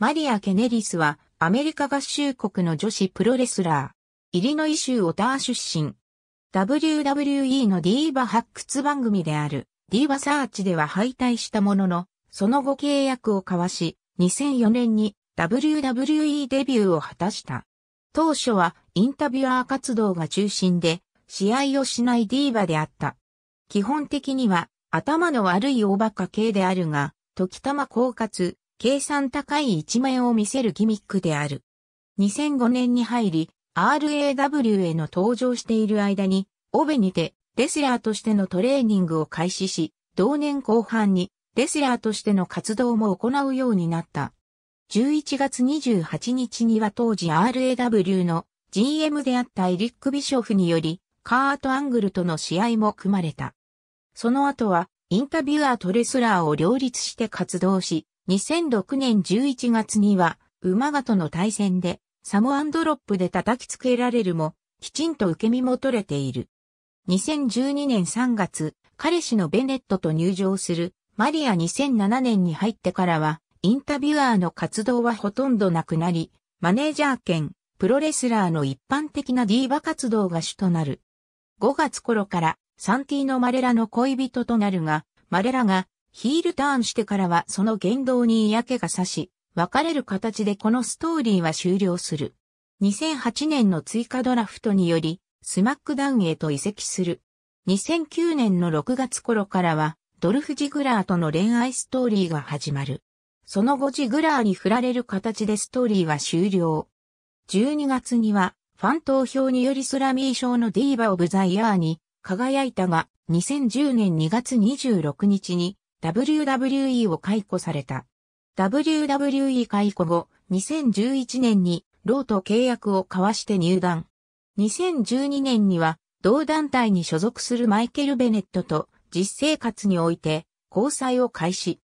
マリア・ケネリスは、アメリカ合衆国の女子プロレスラー。イリノイ州オター出身。WWE のディーバ発掘番組である、ディーバサーチでは敗退したものの、その後契約を交わし、2004年に WWE デビューを果たした。当初はインタビュアー活動が中心で、試合をしないディーバであった。基本的には頭の悪い大バカ系であるが、時たま狡猾、計算高い一面を見せるギミックである。2005年に入り、RAW への登場している間に、オベにて、レスラーとしてのトレーニングを開始し、同年後半に、レスラーとしての活動も行うようになった。11月28日には当時 RAW の GM であったエリック・ビショフにより、カート・アングルとの試合も組まれた。その後は、インタビュアーとレスラーを両立して活動し、2006年11月には、馬がとの対戦で、サモアンドロップで叩きつけられるも、きちんと受け身も取れている。2012年3月、彼氏のベネットと入場する、マリア2007年に入ってからは、インタビュアーの活動はほとんどなくなり、マネージャー兼、プロレスラーの一般的なディーバ活動が主となる。5月頃から、サンティーノ・マレラの恋人となるが、マレラがヒールターンしてからはその言動に嫌気がさし、別れる形でこのストーリーは終了する。2008年の追加ドラフトにより、スマックダウンへと移籍する。2009年の6月頃からは、ドルフ・ジグラーとの恋愛ストーリーが始まる。その後ジグラーに振られる形でストーリーは終了。12月には、ファン投票によりスラミー賞のディーバ・オブ・ザ・イヤーに輝いたが、2010年2月26日に WWE を解雇された。WWE 解雇後、2011年にローと契約を交わして入団。2012年には同団体に所属するマイケル・ベネットと実生活において交際を開始。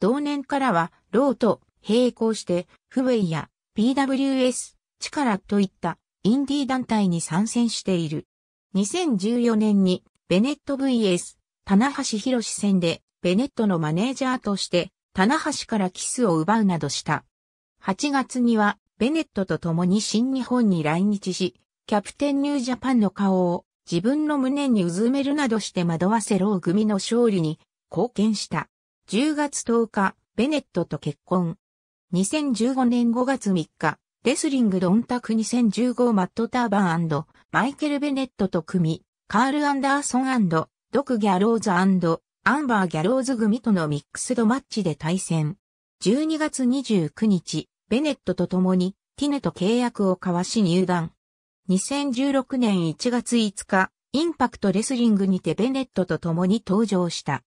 同年からはローと並行してフウェイや PWS、チカラといったインディー団体に参戦している。2014年にベネット VS 棚橋博戦で、ベネットのマネージャーとして、棚橋からキスを奪うなどした。8月には、ベネットと共に新日本に来日し、キャプテンニュージャパンの顔を自分の胸にうずめるなどして惑わせろう組の勝利に貢献した。10月10日、ベネットと結婚。2015年5月3日、レスリングドンタク2015マットターバンマイケル・ベネットと組み、カール・アンダーソンドク・ギャローズアンバー・ギャローズ組とのミックスドマッチで対戦。12月29日、ベネットと共にティネと契約を交わし入団。2016年1月5日、インパクトレスリングにてベネットと共に登場した。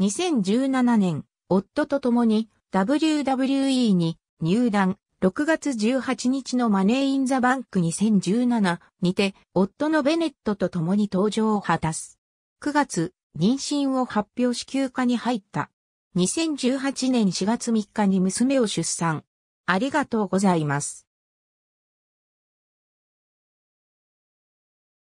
2017年、夫と共に WWE に入団。6月18日のマネーインザバンク2017にて、夫のベネットと共に登場を果たす。9月、妊娠を発表し休暇に入った。2018年4月3日に娘を出産。ありがとうございます。